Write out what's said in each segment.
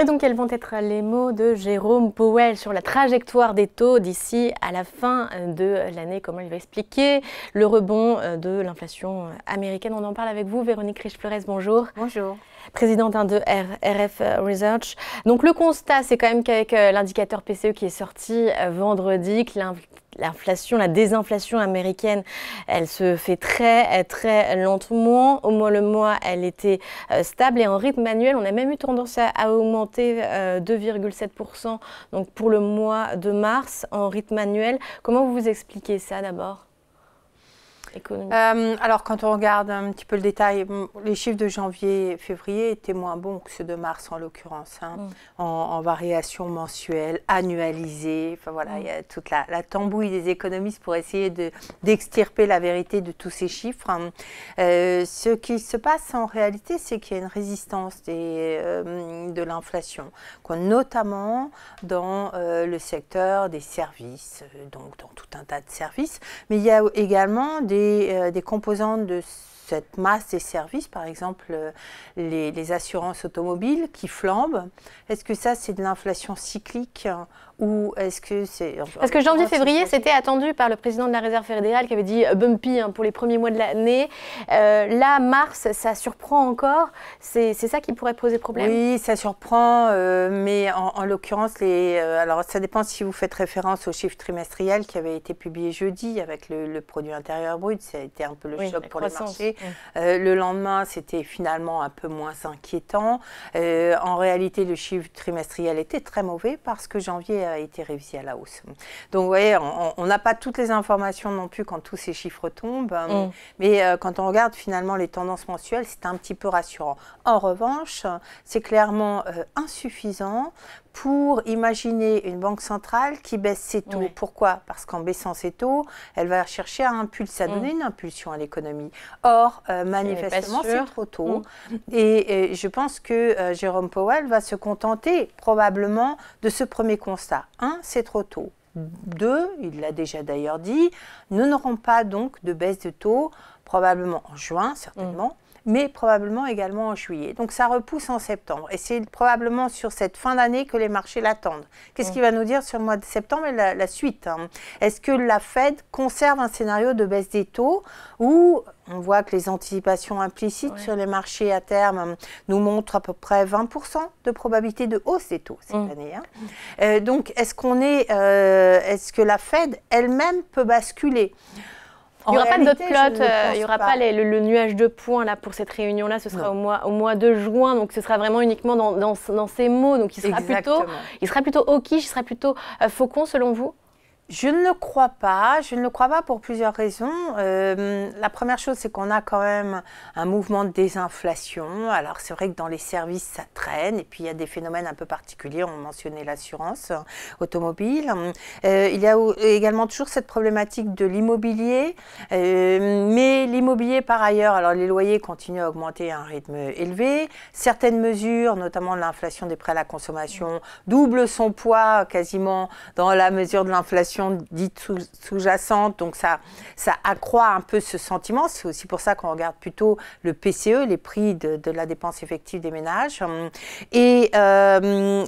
Et donc, quels vont être les mots de Jérôme Powell sur la trajectoire des taux d'ici à la fin de l'année Comment il va expliquer le rebond euh, de l'inflation américaine On en parle avec vous, Véronique Riche-Flores. Bonjour. Bonjour. Présidente de RF Research. Donc, le constat, c'est quand même qu'avec euh, l'indicateur PCE qui est sorti euh, vendredi, que l'inflation l'inflation, la désinflation américaine, elle se fait très, très lentement. Au moins le mois, elle était euh, stable et en rythme annuel, on a même eu tendance à, augmenter 2,7% euh, donc pour le mois de mars en rythme annuel. Comment vous vous expliquez ça d'abord euh, alors, quand on regarde un petit peu le détail, les chiffres de janvier et février étaient moins bons que ceux de mars, en l'occurrence, hein, mm. en, variation mensuelle, annualisée. Enfin, voilà, mm. il y a toute la, tambouille des économistes pour essayer d'extirper la vérité de tous ces chiffres. Hein. Euh, ce qui se passe en réalité, c'est qu'il y a une résistance des, euh, de l'inflation, notamment dans le secteur des services, donc dans tout un tas de services. Mais il y a également des euh, des, composantes de cette masse des services, par exemple euh, les, assurances automobiles qui flambent. Est-ce que ça, c'est de l'inflation cyclique hein, ou est-ce que c'est... Parce que janvier-février, c'était attendu par le président de la Réserve fédérale qui avait dit euh, bumpy hein, pour les premiers mois de l'année. Euh, là, mars, ça surprend encore. C'est ça qui pourrait poser problème Oui, ça surprend, mais en, l'occurrence, les, alors ça dépend si vous faites référence au chiffre trimestriel qui avait été publié jeudi avec le, produit intérieur brut. Ça a été un peu le choc pour les marchés. Euh, le lendemain, c'était finalement un peu moins inquiétant. Euh, en réalité, le chiffre trimestriel était très mauvais parce que janvier a été révisé à la hausse. Donc, vous voyez, on n'a pas toutes les informations non plus quand tous ces chiffres tombent. Euh, mm. Mais quand on regarde finalement les tendances mensuelles, c'est un petit peu rassurant. En revanche, c'est clairement insuffisant pour imaginer une banque centrale qui baisse ses taux. Pourquoi Parce qu'en baissant ses taux, elle va chercher à impulser, à mm. donner une impulsion à l'économie. Or, euh, manifestement, c'est trop tôt. Mm. Et, je pense que euh, Jérôme Powell va se contenter probablement de ce premier constat. Un, c'est trop tôt. Deux, il l'a déjà d'ailleurs dit, nous n'aurons pas donc de baisse de taux, probablement en juin, certainement. Mm mais probablement également en juillet. Donc ça repousse en septembre. Et c'est probablement sur cette fin d'année que les marchés l'attendent. Qu'est-ce qu'il va nous dire sur le mois de septembre et la, suite hein Est-ce que la Fed conserve un scénario de baisse des taux ou on voit que les anticipations implicites sur les marchés à terme nous montrent à peu près 20% de probabilité de hausse des taux cette mm. année. Hein euh, donc, est-ce qu'on est, euh, est-ce que la Fed elle-même peut basculer il n'y euh, aura pas d'autres plots, il n'y aura pas, le, nuage de points là, pour cette réunion-là, ce sera au mois, au mois de juin, donc ce sera vraiment uniquement dans, dans, ces mots. Donc il sera, plutôt, il sera plutôt il sera plutôt euh, faucon selon vous je ne le crois pas. Je ne le crois pas pour plusieurs raisons. Euh, la première chose, c'est qu'on a quand même un mouvement de désinflation. Alors c'est vrai que dans les services, ça traîne. Et puis il y a des phénomènes un peu particuliers. On mentionnait l'assurance automobile. Euh, il y a également toujours cette problématique de l'immobilier. Euh, mais l'immobilier, par ailleurs, alors les loyers continuent à augmenter à un rythme élevé. Certaines mesures, notamment l'inflation des prêts à la consommation, double son poids quasiment dans la mesure de l'inflation dites dite sous-jacente, donc ça, ça accroît un peu ce sentiment. C'est aussi pour ça qu'on regarde plutôt le PCE, les prix de, la dépense effective des ménages. Euh,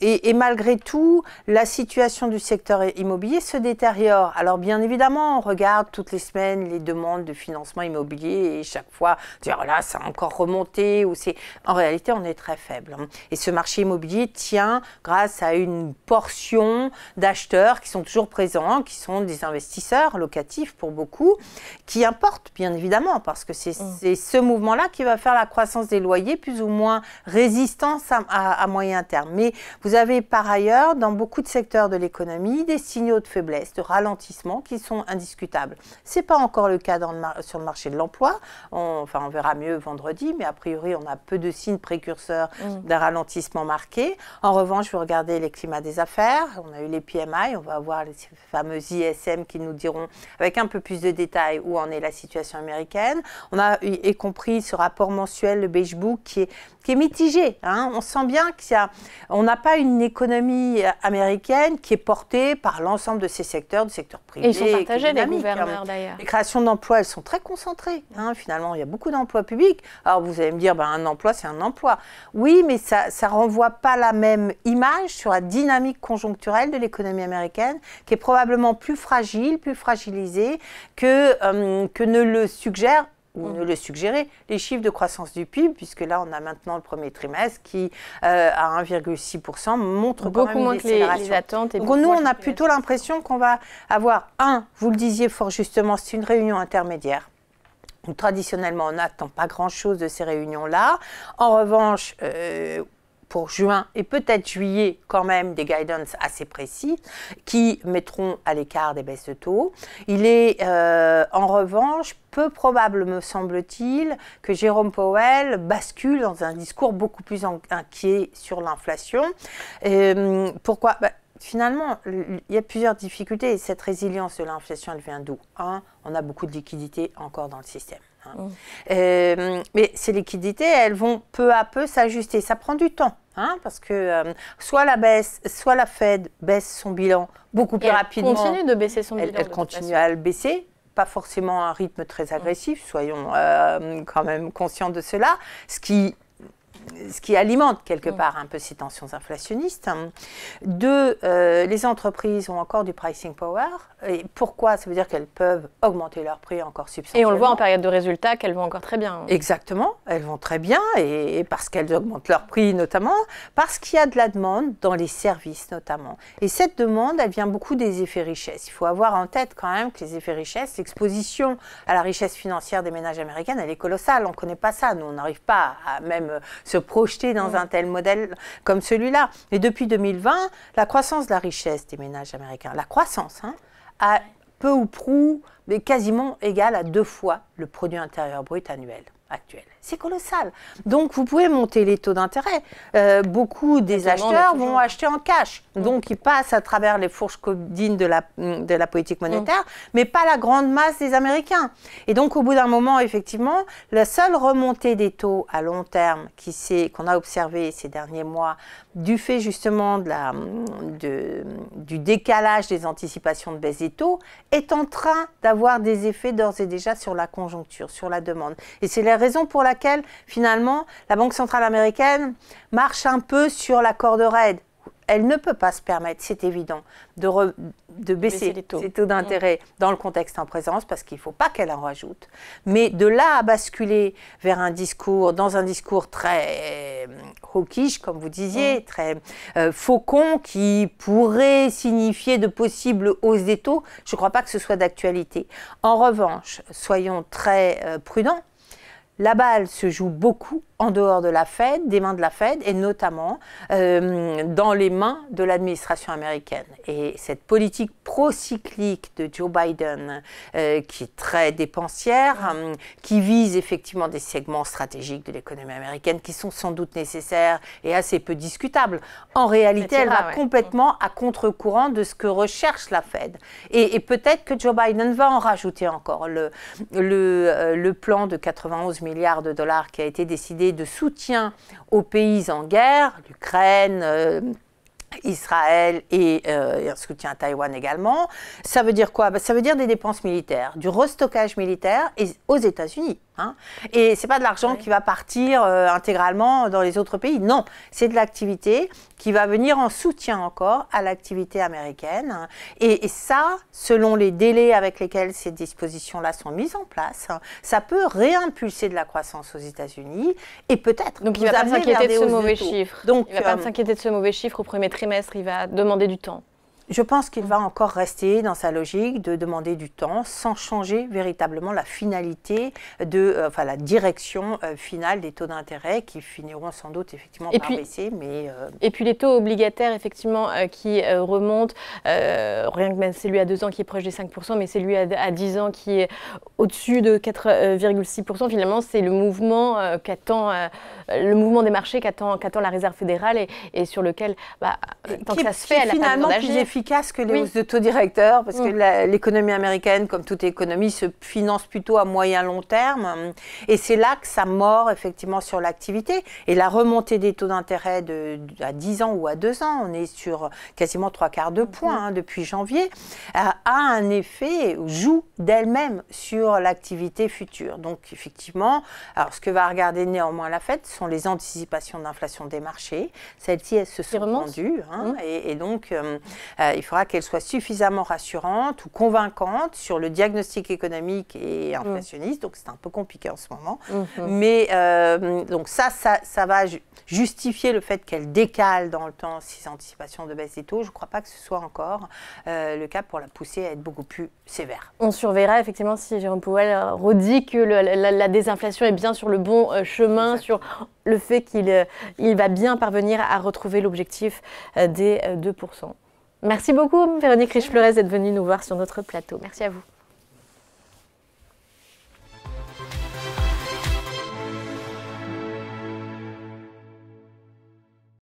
et, et, malgré tout, la situation du secteur immobilier se détériore. Alors bien évidemment, on regarde toutes les semaines les demandes de financement immobilier et chaque fois, dire ah là, ça a encore remonté ou c'est. En réalité, on est très faible. Et ce marché immobilier tient grâce à une portion d'acheteurs qui sont toujours présents qui sont des investisseurs locatifs pour beaucoup, qui importent bien évidemment, parce que c'est mm. ce mouvement-là qui va faire la croissance des loyers, plus ou moins résistante à, moyen terme. Mais vous avez par ailleurs, dans beaucoup de secteurs de l'économie, des signaux de faiblesse, de ralentissement qui sont indiscutables. Ce n'est pas encore le cas dans sur le marché de l'emploi. Enfin, on verra mieux vendredi, mais a priori, on a peu de signes précurseurs mm. d'un ralentissement marqué. En revanche, vous regardez les climats des affaires, on a eu les PMI, on va avoir les fameux ISM qui nous diront avec un peu plus de détails où en est la situation américaine. On a y compris ce rapport mensuel, le Beige Book, qui est, qui est mitigé. Hein. On sent bien qu'on n'a pas une économie euh, américaine qui est portée par l'ensemble de ces secteurs, du secteur privé. Et ils sont partagés, les hein. d'ailleurs. Les créations d'emplois, elles sont très concentrées. Hein. Finalement, il y a beaucoup d'emplois publics. Alors vous allez me dire, ben, un emploi, c'est un emploi. Oui, mais ça ne renvoie pas la même image sur la dynamique conjoncturelle de l'économie américaine, qui est probablement plus fragile, plus fragilisé que, euh, que ne le suggèrent ou ne le suggérer, les chiffres de croissance du PIB, puisque là, on a maintenant le premier trimestre qui, euh, à 1,6%, montre beaucoup quand moins une que les, Donc, nous, on a plutôt l'impression qu'on va avoir, un, vous le disiez fort justement, c'est une réunion intermédiaire traditionnellement, on n'attend pas grand-chose de ces réunions-là. En revanche, euh, pour juin et peut-être juillet quand même des guidances assez précis qui mettront à l'écart des baisses de taux. Il est euh, en revanche peu probable, me semble-t-il, que Jérôme Powell bascule dans un discours beaucoup plus inquiet sur l'inflation. Euh, pourquoi bah, finalement, il y a plusieurs difficultés. Cette résilience de l'inflation, elle vient d'où hein On a beaucoup de liquidités encore dans le système. Hein. Mmh. Euh, mais ces liquidités, elles vont peu à peu s'ajuster. Ça prend du temps. Hein, parce que euh, soit la baisse, soit la Fed baisse son bilan beaucoup plus rapidement. Elle continue de baisser son bilan. Elle continue à le baisser, pas forcément à un rythme très mm. agressif, soyons euh, quand même conscients de cela, ce qui ce qui alimente quelque part un peu ces tensions inflationnistes. Deux, euh, les entreprises ont encore du pricing power. Et pourquoi Ça veut dire qu'elles peuvent augmenter leurs prix encore substantiellement. Et on le voit en période de résultats qu'elles vont encore très bien. Exactement, elles vont très bien et, parce qu'elles augmentent leurs prix notamment, parce qu'il y a de la demande dans les services notamment. Et cette demande, elle vient beaucoup des effets richesse. Il faut avoir en tête quand même que les effets richesse, l'exposition à la richesse financière des ménages américains, elle est colossale. On ne connaît pas ça. Nous, on n'arrive pas à même euh, se projeter dans un tel modèle comme celui-là. Et depuis 2020, la croissance de la richesse des ménages américains, la croissance, hein, a peu ou prou, mais quasiment égale à deux fois le produit intérieur brut annuel actuelle. C'est colossal. Donc vous pouvez monter les taux d'intérêt. Euh, beaucoup des acheteurs vont acheter en cash. Mm. Donc ils passent à travers les fourches codines de la, mm, de la politique mm. monétaire, mais pas la grande masse des Américains. Et donc au bout d'un moment, effectivement, la seule remontée des taux à long terme qu'on a observé ces derniers mois, du fait justement de la, du décalage des anticipations de baisse des taux, est en train d'avoir des effets d'ores et déjà sur la conjoncture, sur la demande. Et c'est là la raison pour laquelle, finalement, la Banque centrale américaine marche un peu sur la corde raide. Elle ne peut pas se permettre, c'est évident, de, de baisser, les taux, taux d'intérêt mm. dans le contexte en présence, parce qu'il ne faut pas qu'elle en rajoute. Mais de là à basculer vers un discours, dans un discours très euh, hawkish, comme vous disiez, mm. très euh, faucon, qui pourrait signifier de possibles hausses des taux, je ne crois pas que ce soit d'actualité. En revanche, soyons très euh, prudents la balle se joue beaucoup en dehors de la Fed, des mains de la Fed, et notamment euh, dans les mains de l'administration américaine. Et cette politique pro-cyclique de Joe Biden, euh, qui est très dépensière, euh, qui vise effectivement des segments stratégiques de l'économie américaine qui sont sans doute nécessaires et assez peu discutables, en réalité, elle va complètement à contre-courant de ce que recherche la Fed. Et, peut-être que Joe Biden va en rajouter encore. le, le plan de 91 milliards de dollars qui a été décidé de soutien aux pays en guerre, l'Ukraine, euh, Israël euh, et un soutien à Taïwan également. Ça veut dire quoi bah, Ça veut dire des dépenses militaires, du restockage militaire aux États-Unis. Hein. et ce n'est pas de l'argent qui va partir euh, intégralement dans les autres pays. Non, c'est de l'activité qui va venir en soutien encore à l'activité américaine. Et, ça, selon les délais avec lesquels ces dispositions-là sont mises en place, ça peut réimpulser de la croissance aux États-Unis et peut-être. Donc il ne va pas s'inquiéter de ce mauvais chiffre. Donc, il ne va pas euh, s'inquiéter de ce mauvais chiffre au premier trimestre. Il va demander du temps je pense qu'il va encore rester dans sa logique de demander du temps sans changer véritablement la finalité, de, euh, enfin la direction euh, finale des taux d'intérêt qui finiront sans doute effectivement par baisser. Mais, euh, Et puis les taux obligataires effectivement qui remontent, rien que même celui à deux ans qui est proche des 5%, mais celui à, à 10 ans qui est au-dessus de 4,6%, finalement c'est le mouvement qu'attend le mouvement des marchés qu'attend la Réserve fédérale et, sur lequel, bah, tant que ça se fait, elle n'a pas efficace que les hausses de taux directeurs, parce que mm. l'économie américaine, comme toute économie, se finance plutôt à moyen-long terme. Et c'est là que ça mord effectivement sur l'activité. Et la remontée des taux d'intérêt de, à 10 ans ou à 2 ans, on est sur quasiment trois quarts de mm-hmm. point hein, depuis janvier, euh, a, un effet, joue d'elle-même sur l'activité future. Donc effectivement, alors ce que va regarder néanmoins la Fed sont les anticipations d'inflation des marchés. Celles-ci, elles se sont rendues. Hein, mm. et, donc, euh, euh, il faudra qu'elle soit suffisamment rassurante ou convaincante sur le diagnostic économique et mm. inflationniste. Donc c'est un peu compliqué en ce moment. Mm-hmm. Mais euh, donc ça, ça, va justifier le fait qu'elle décale dans le temps ses anticipations de baisse des taux. Je ne crois pas que ce soit encore euh, le cas pour la pousser à être beaucoup plus sévère. On surveillera effectivement si Jérôme Powell redit que la, désinflation est bien sur le bon chemin, sur le fait qu'il va bien parvenir à retrouver l'objectif des 2%. Merci beaucoup, Véronique riche d'être venue nous voir sur notre plateau. Merci à vous.